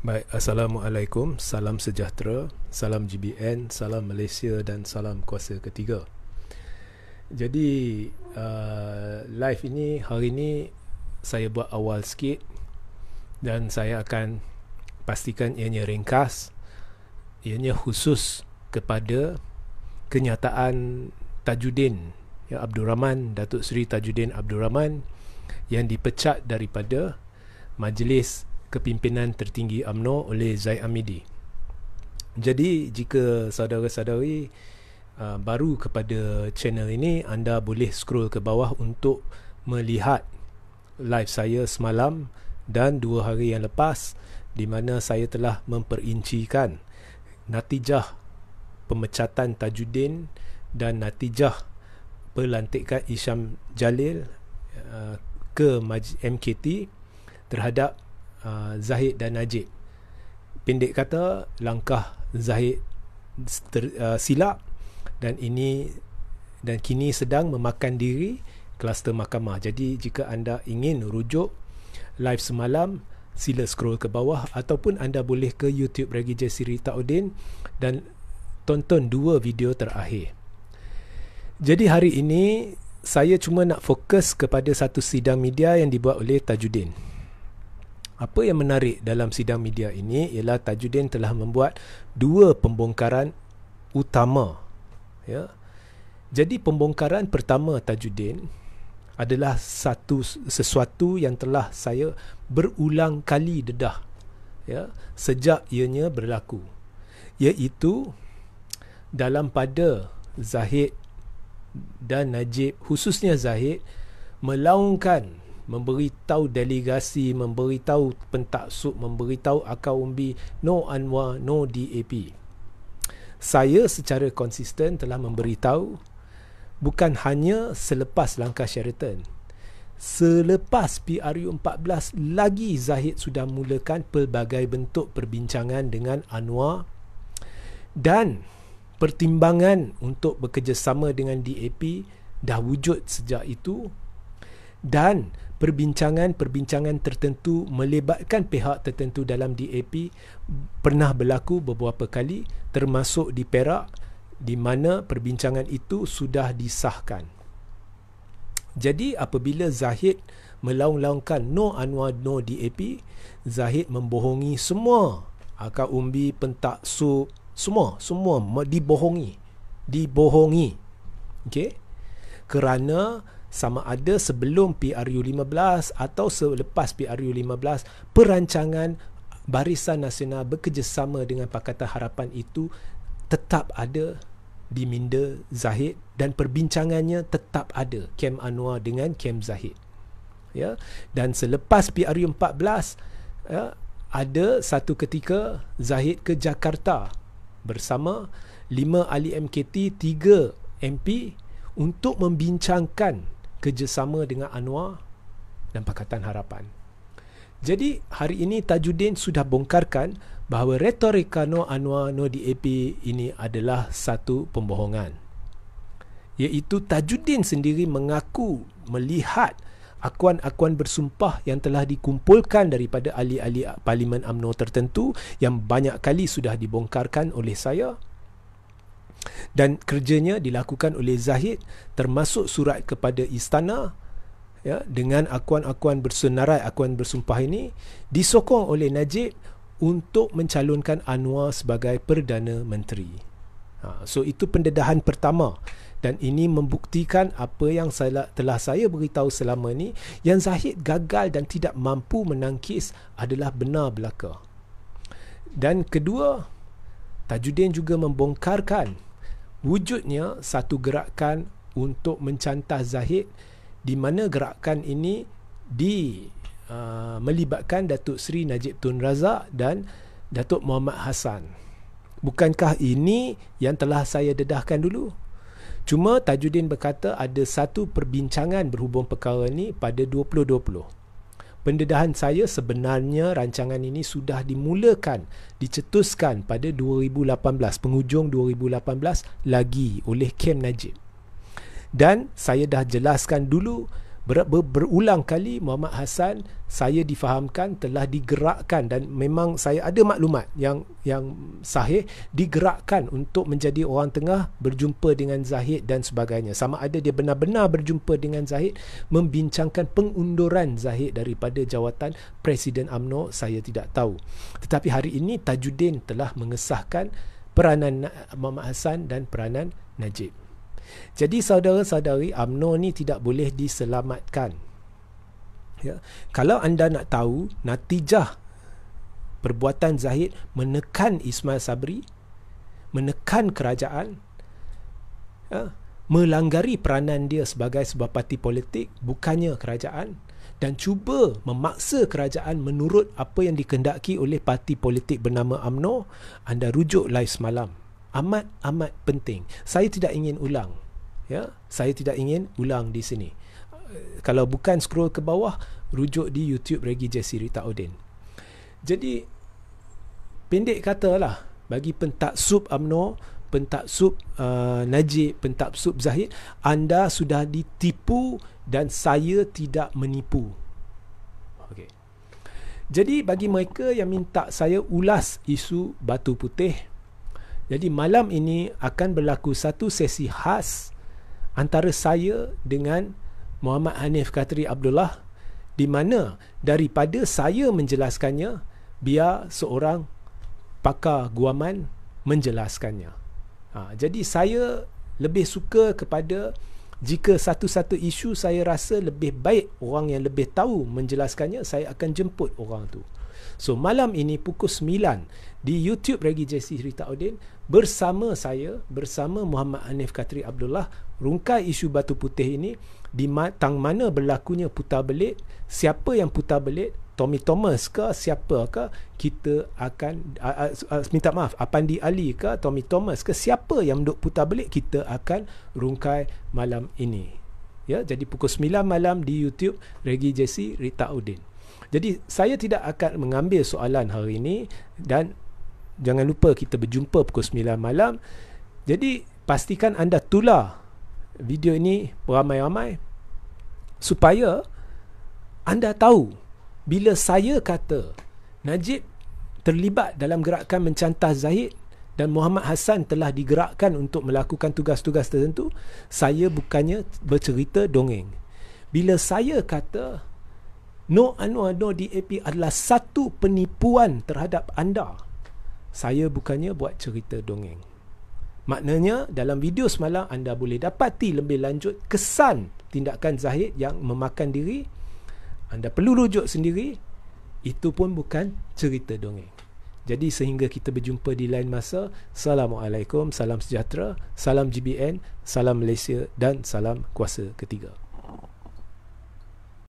Baik, Assalamualaikum, salam sejahtera, salam GBN, salam Malaysia dan salam kuasa ketiga. Jadi, uh, live ini hari ini saya buat awal sikit dan saya akan pastikan ianya ringkas, ianya khusus kepada kenyataan Tajuddin ya Abdul Rahman, Datuk Seri Tajuddin Abdul Rahman yang dipecat daripada Majlis kepimpinan tertinggi AMNO oleh Zai Amidi. Jadi jika saudara-saudari uh, baru kepada channel ini, anda boleh scroll ke bawah untuk melihat live saya semalam dan dua hari yang lepas di mana saya telah memperincikan natijah pemecatan Tajuddin dan natijah pelantikan Isham Jalil uh, ke MKT terhadap uh, Zahid dan Najib. Pendek kata, langkah Zahid ter, uh, silap dan ini dan kini sedang memakan diri kluster mahkamah. Jadi jika anda ingin rujuk live semalam, sila scroll ke bawah ataupun anda boleh ke YouTube Regi Jasiri Taudin dan tonton dua video terakhir. Jadi hari ini saya cuma nak fokus kepada satu sidang media yang dibuat oleh Tajuddin. Apa yang menarik dalam sidang media ini ialah Tajuddin telah membuat dua pembongkaran utama. Ya. Jadi pembongkaran pertama Tajuddin adalah satu sesuatu yang telah saya berulang kali dedah ya sejak ianya berlaku iaitu dalam pada Zahid dan Najib khususnya Zahid melaungkan memberitahu delegasi, memberitahu pentaksub, memberitahu akar umbi No Anwar, No DAP. Saya secara konsisten telah memberitahu bukan hanya selepas langkah Sheraton. Selepas PRU14 lagi Zahid sudah mulakan pelbagai bentuk perbincangan dengan Anwar dan pertimbangan untuk bekerjasama dengan DAP dah wujud sejak itu dan perbincangan-perbincangan tertentu melibatkan pihak tertentu dalam DAP pernah berlaku beberapa kali termasuk di Perak di mana perbincangan itu sudah disahkan. Jadi apabila Zahid melaung-laungkan no Anwar no DAP, Zahid membohongi semua akar umbi pentak su semua semua dibohongi dibohongi okey kerana sama ada sebelum PRU 15 atau selepas PRU 15 perancangan barisan nasional bekerjasama dengan pakatan harapan itu tetap ada di minda Zahid dan perbincangannya tetap ada Kem Anwar dengan Kem Zahid ya dan selepas PRU 14 ya ada satu ketika Zahid ke Jakarta bersama lima ahli MKT tiga MP untuk membincangkan kerjasama dengan Anwar dan Pakatan Harapan. Jadi hari ini Tajuddin sudah bongkarkan bahawa retorika No Anwar No DAP ini adalah satu pembohongan. Iaitu Tajuddin sendiri mengaku melihat akuan-akuan bersumpah yang telah dikumpulkan daripada ahli-ahli Parlimen UMNO tertentu yang banyak kali sudah dibongkarkan oleh saya dan kerjanya dilakukan oleh Zahid termasuk surat kepada istana ya dengan akuan-akuan bersenarai akuan bersumpah ini disokong oleh Najib untuk mencalonkan Anwar sebagai perdana menteri. Ha so itu pendedahan pertama dan ini membuktikan apa yang saya telah saya beritahu selama ini yang Zahid gagal dan tidak mampu menangkis adalah benar belaka. Dan kedua Tajuddin juga membongkarkan wujudnya satu gerakan untuk mencantah Zahid di mana gerakan ini di uh, melibatkan Datuk Seri Najib Tun Razak dan Datuk Muhammad Hasan. Bukankah ini yang telah saya dedahkan dulu? Cuma Tajuddin berkata ada satu perbincangan berhubung perkara ini pada 2020 pendedahan saya sebenarnya rancangan ini sudah dimulakan dicetuskan pada 2018 penghujung 2018 lagi oleh Kem Najib dan saya dah jelaskan dulu ber, ber, berulang kali Muhammad Hasan saya difahamkan telah digerakkan dan memang saya ada maklumat yang yang sahih digerakkan untuk menjadi orang tengah berjumpa dengan Zahid dan sebagainya sama ada dia benar-benar berjumpa dengan Zahid membincangkan pengunduran Zahid daripada jawatan Presiden AMNO saya tidak tahu tetapi hari ini Tajuddin telah mengesahkan peranan Muhammad Hasan dan peranan Najib jadi saudara-saudari, UMNO ni tidak boleh diselamatkan. Ya. Kalau anda nak tahu natijah perbuatan Zahid menekan Ismail Sabri, menekan kerajaan, ya, melanggari peranan dia sebagai sebuah parti politik, bukannya kerajaan, dan cuba memaksa kerajaan menurut apa yang dikendaki oleh parti politik bernama Amno, anda rujuk live semalam amat amat penting. Saya tidak ingin ulang. Ya, saya tidak ingin ulang di sini. Eh, kalau bukan scroll ke bawah, rujuk di YouTube Regi Jesse Rita Odin. Jadi pendek katalah bagi pentak pentaksub UMNO, pentaksub uh, eh, Najib, pentak pentaksub Zahid, anda sudah ditipu dan saya tidak menipu. Okey. Jadi bagi mereka yang minta saya ulas isu batu putih, jadi malam ini akan berlaku satu sesi khas antara saya dengan Muhammad Hanif Katri Abdullah di mana daripada saya menjelaskannya biar seorang pakar guaman menjelaskannya. Ha, jadi saya lebih suka kepada jika satu-satu isu saya rasa lebih baik orang yang lebih tahu menjelaskannya saya akan jemput orang tu. So malam ini pukul 9 di YouTube Regi JC Rita Odin bersama saya bersama Muhammad Hanif Katri Abdullah rungkai isu batu putih ini di tang mana berlakunya putar belit siapa yang putar belit Tommy Thomas ke siapa ke kita akan uh, uh, minta maaf Apandi Ali ke Tommy Thomas ke siapa yang duduk putar belit kita akan rungkai malam ini ya jadi pukul 9 malam di YouTube Regi JC Rita Odin jadi saya tidak akan mengambil soalan hari ini dan jangan lupa kita berjumpa pukul 9 malam. Jadi pastikan anda tular video ini ramai-ramai supaya anda tahu bila saya kata Najib terlibat dalam gerakan mencantah Zahid dan Muhammad Hassan telah digerakkan untuk melakukan tugas-tugas tertentu, saya bukannya bercerita dongeng. Bila saya kata No Anwar No DAP adalah satu penipuan terhadap anda. Saya bukannya buat cerita dongeng. Maknanya dalam video semalam anda boleh dapati lebih lanjut kesan tindakan Zahid yang memakan diri. Anda perlu rujuk sendiri. Itu pun bukan cerita dongeng. Jadi sehingga kita berjumpa di lain masa. Assalamualaikum, salam sejahtera, salam GBN, salam Malaysia dan salam kuasa ketiga.